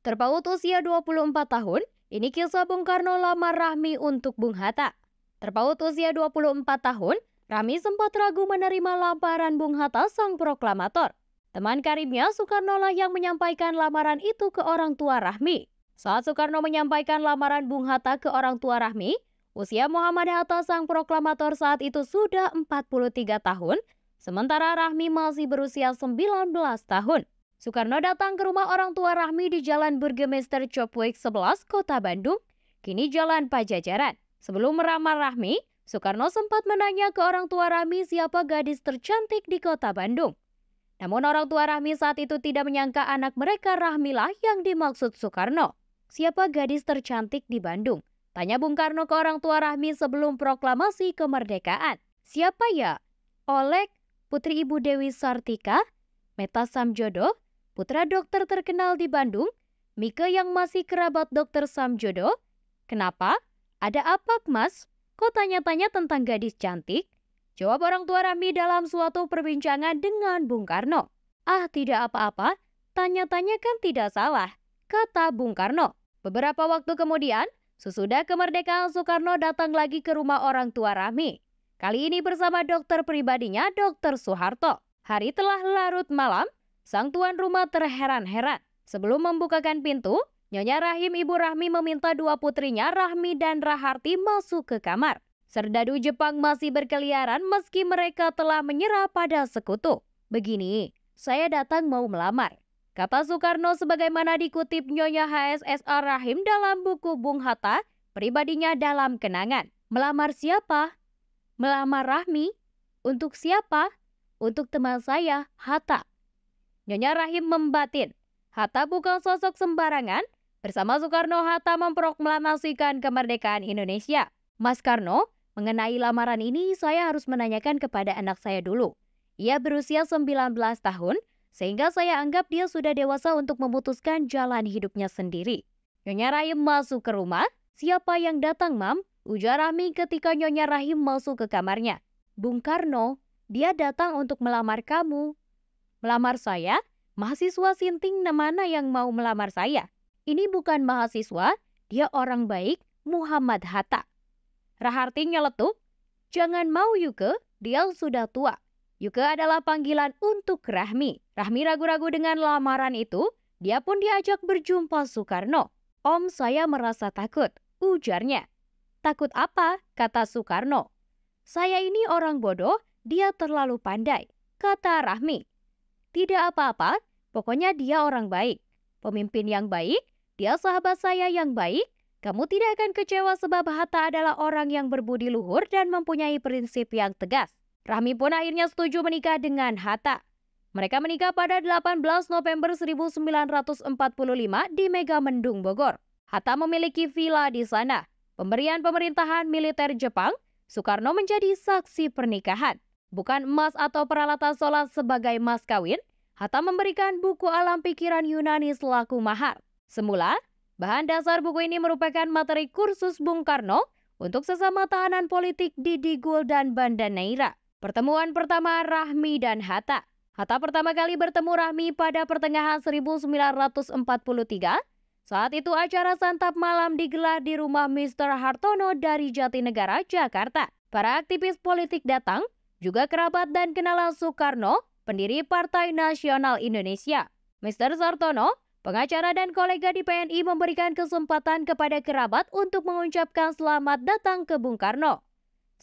Terpaut usia 24 tahun, ini kisah Bung Karno lama Rahmi untuk Bung Hatta. Terpaut usia 24 tahun, Rahmi sempat ragu menerima lamaran Bung Hatta sang proklamator. Teman karibnya Soekarno lah yang menyampaikan lamaran itu ke orang tua Rahmi. Saat Soekarno menyampaikan lamaran Bung Hatta ke orang tua Rahmi, usia Muhammad Hatta sang proklamator saat itu sudah 43 tahun, sementara Rahmi masih berusia 19 tahun. Soekarno datang ke rumah orang tua Rahmi di Jalan Burgemester Chopwick 11, Kota Bandung, kini Jalan Pajajaran. Sebelum meramal Rahmi, Soekarno sempat menanya ke orang tua Rahmi siapa gadis tercantik di Kota Bandung. Namun orang tua Rahmi saat itu tidak menyangka anak mereka Rahmilah yang dimaksud Soekarno. Siapa gadis tercantik di Bandung? Tanya Bung Karno ke orang tua Rahmi sebelum proklamasi kemerdekaan. Siapa ya? Oleg, putri ibu Dewi Sartika, Meta Samjodo, putra dokter terkenal di Bandung, Mika yang masih kerabat dokter Samjodo. Kenapa? Ada apa mas? Kok tanya-tanya tentang gadis cantik? Jawab orang tua Rami dalam suatu perbincangan dengan Bung Karno. Ah tidak apa-apa, tanya-tanya kan tidak salah, kata Bung Karno. Beberapa waktu kemudian, sesudah kemerdekaan Soekarno datang lagi ke rumah orang tua Rami. Kali ini bersama dokter pribadinya, Dokter Soeharto. Hari telah larut malam, Sang tuan rumah terheran-heran. Sebelum membukakan pintu, Nyonya Rahim Ibu Rahmi meminta dua putrinya Rahmi dan Raharti masuk ke kamar. Serdadu Jepang masih berkeliaran meski mereka telah menyerah pada sekutu. Begini, saya datang mau melamar. Kata Soekarno sebagaimana dikutip Nyonya HSSA Rahim dalam buku Bung Hatta, pribadinya dalam kenangan. Melamar siapa? Melamar Rahmi? Untuk siapa? Untuk teman saya, Hatta. Nyonya Rahim membatin, Hatta bukan sosok sembarangan, bersama Soekarno-Hatta memproklamasikan kemerdekaan Indonesia. Mas Karno, mengenai lamaran ini saya harus menanyakan kepada anak saya dulu. Ia berusia 19 tahun, sehingga saya anggap dia sudah dewasa untuk memutuskan jalan hidupnya sendiri. Nyonya Rahim masuk ke rumah, siapa yang datang mam? Ujar Rahmi ketika Nyonya Rahim masuk ke kamarnya. Bung Karno, dia datang untuk melamar kamu, melamar saya? Mahasiswa sinting mana yang mau melamar saya? Ini bukan mahasiswa, dia orang baik, Muhammad Hatta. Raharti nyeletuk, jangan mau Yuke, dia sudah tua. Yuke adalah panggilan untuk Rahmi. Rahmi ragu-ragu dengan lamaran itu, dia pun diajak berjumpa Soekarno. Om saya merasa takut, ujarnya. Takut apa? kata Soekarno. Saya ini orang bodoh, dia terlalu pandai, kata Rahmi. Tidak apa-apa, pokoknya dia orang baik. Pemimpin yang baik, dia sahabat saya yang baik. Kamu tidak akan kecewa sebab Hatta adalah orang yang berbudi luhur dan mempunyai prinsip yang tegas. Rahmi pun akhirnya setuju menikah dengan Hatta. Mereka menikah pada 18 November 1945 di Megamendung, Bogor. Hatta memiliki villa di sana. Pemberian pemerintahan militer Jepang, Soekarno menjadi saksi pernikahan bukan emas atau peralatan sholat sebagai mas kawin, Hatta memberikan buku alam pikiran Yunani selaku mahar. Semula, bahan dasar buku ini merupakan materi kursus Bung Karno untuk sesama tahanan politik di Digul dan Banda Neira. Pertemuan pertama Rahmi dan Hatta. Hatta pertama kali bertemu Rahmi pada pertengahan 1943. Saat itu acara santap malam digelar di rumah Mr. Hartono dari Jatinegara, Jakarta. Para aktivis politik datang juga kerabat dan kenalan Soekarno, pendiri Partai Nasional Indonesia. Mr. Sartono, pengacara dan kolega di PNI memberikan kesempatan kepada kerabat untuk mengucapkan selamat datang ke Bung Karno.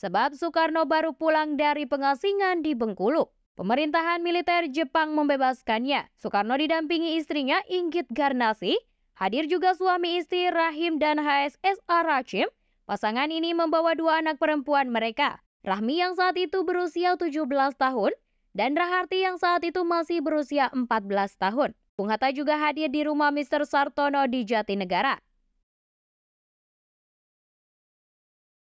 Sebab Soekarno baru pulang dari pengasingan di Bengkulu. Pemerintahan militer Jepang membebaskannya. Soekarno didampingi istrinya Inggit Garnasi, hadir juga suami istri Rahim dan HSS Arachim. Pasangan ini membawa dua anak perempuan mereka. Rahmi yang saat itu berusia 17 tahun dan Raharti yang saat itu masih berusia 14 tahun. Bung Hatta juga hadir di rumah Mr. Sartono di Jatinegara.